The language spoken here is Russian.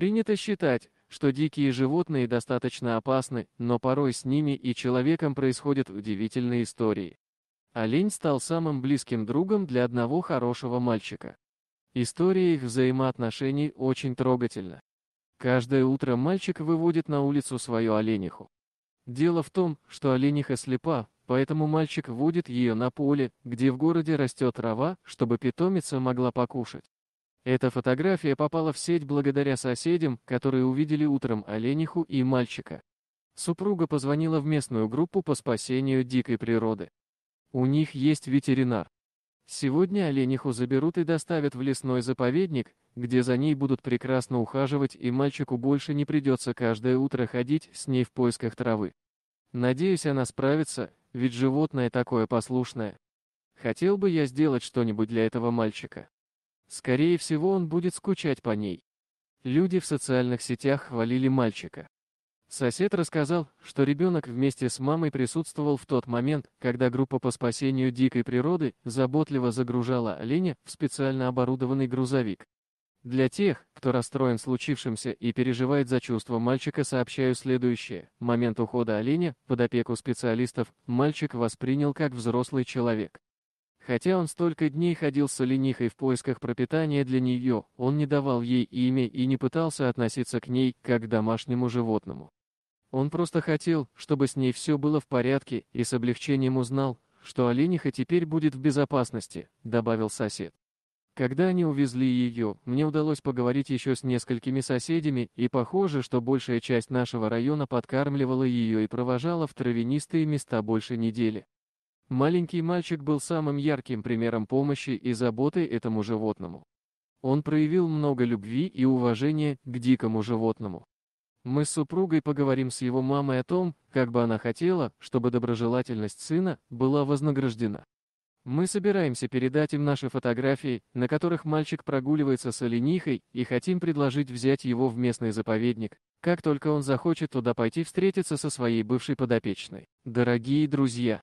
Принято считать, что дикие животные достаточно опасны, но порой с ними и человеком происходят удивительные истории. Олень стал самым близким другом для одного хорошего мальчика. История их взаимоотношений очень трогательна. Каждое утро мальчик выводит на улицу свою олениху. Дело в том, что олениха слепа, поэтому мальчик водит ее на поле, где в городе растет трава, чтобы питомица могла покушать. Эта фотография попала в сеть благодаря соседям, которые увидели утром олениху и мальчика. Супруга позвонила в местную группу по спасению дикой природы. У них есть ветеринар. Сегодня олениху заберут и доставят в лесной заповедник, где за ней будут прекрасно ухаживать и мальчику больше не придется каждое утро ходить с ней в поисках травы. Надеюсь, она справится, ведь животное такое послушное. Хотел бы я сделать что-нибудь для этого мальчика. Скорее всего, он будет скучать по ней. Люди в социальных сетях хвалили мальчика. Сосед рассказал, что ребенок вместе с мамой присутствовал в тот момент, когда группа по спасению дикой природы заботливо загружала оленя в специально оборудованный грузовик. Для тех, кто расстроен случившимся и переживает за чувства мальчика, сообщаю следующее. Момент ухода оленя под опеку специалистов мальчик воспринял как взрослый человек. Хотя он столько дней ходил с оленихой в поисках пропитания для нее, он не давал ей имя и не пытался относиться к ней, как к домашнему животному. Он просто хотел, чтобы с ней все было в порядке, и с облегчением узнал, что олениха теперь будет в безопасности, добавил сосед. Когда они увезли ее, мне удалось поговорить еще с несколькими соседями, и похоже, что большая часть нашего района подкармливала ее и провожала в травянистые места больше недели. Маленький мальчик был самым ярким примером помощи и заботы этому животному. Он проявил много любви и уважения к дикому животному. Мы с супругой поговорим с его мамой о том, как бы она хотела, чтобы доброжелательность сына была вознаграждена. Мы собираемся передать им наши фотографии, на которых мальчик прогуливается с оленихой, и хотим предложить взять его в местный заповедник, как только он захочет туда пойти встретиться со своей бывшей подопечной. Дорогие друзья!